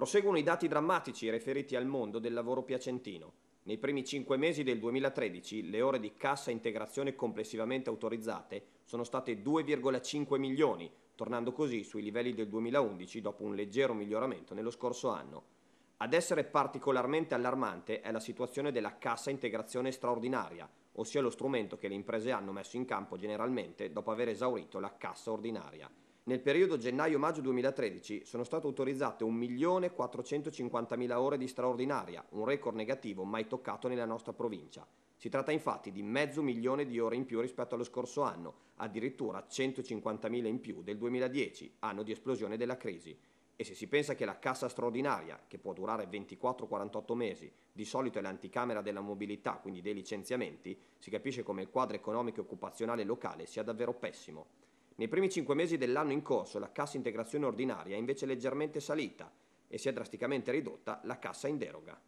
proseguono i dati drammatici riferiti al mondo del lavoro piacentino. Nei primi cinque mesi del 2013 le ore di cassa integrazione complessivamente autorizzate sono state 2,5 milioni, tornando così sui livelli del 2011 dopo un leggero miglioramento nello scorso anno. Ad essere particolarmente allarmante è la situazione della cassa integrazione straordinaria, ossia lo strumento che le imprese hanno messo in campo generalmente dopo aver esaurito la cassa ordinaria. Nel periodo gennaio-maggio 2013 sono state autorizzate 1.450.000 ore di straordinaria, un record negativo mai toccato nella nostra provincia. Si tratta infatti di mezzo milione di ore in più rispetto allo scorso anno, addirittura 150.000 in più del 2010, anno di esplosione della crisi. E se si pensa che la cassa straordinaria, che può durare 24-48 mesi, di solito è l'anticamera della mobilità, quindi dei licenziamenti, si capisce come il quadro economico e occupazionale locale sia davvero pessimo. Nei primi cinque mesi dell'anno in corso la cassa integrazione ordinaria è invece leggermente salita e si è drasticamente ridotta la cassa in deroga.